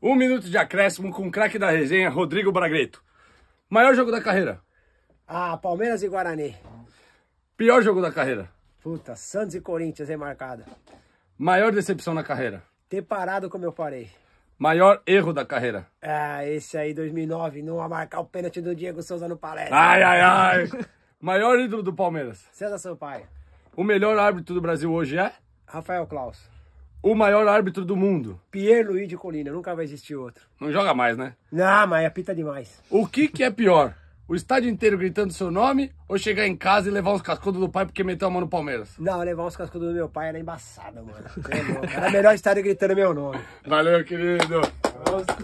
Um minuto de acréscimo com o craque da resenha, Rodrigo Bragreto. Maior jogo da carreira? Ah, Palmeiras e Guarani. Pior jogo da carreira? Puta, Santos e Corinthians remarcada. Maior decepção na carreira? Ter parado como eu parei. Maior erro da carreira? Ah, esse aí, 2009, não marcar o pênalti do Diego Souza no palestra. Ai, ai, ai. Maior ídolo do Palmeiras? César Sampaio. O melhor árbitro do Brasil hoje é? Rafael Claus o maior árbitro do mundo? de Colina, nunca vai existir outro. Não joga mais, né? Não, mas apita demais. O que, que é pior? O estádio inteiro gritando seu nome ou chegar em casa e levar os cascudos do pai porque meteu a mão no Palmeiras? Não, levar os cascudos do meu pai era embaçada, mano. Era melhor estar gritando meu nome. Valeu, querido.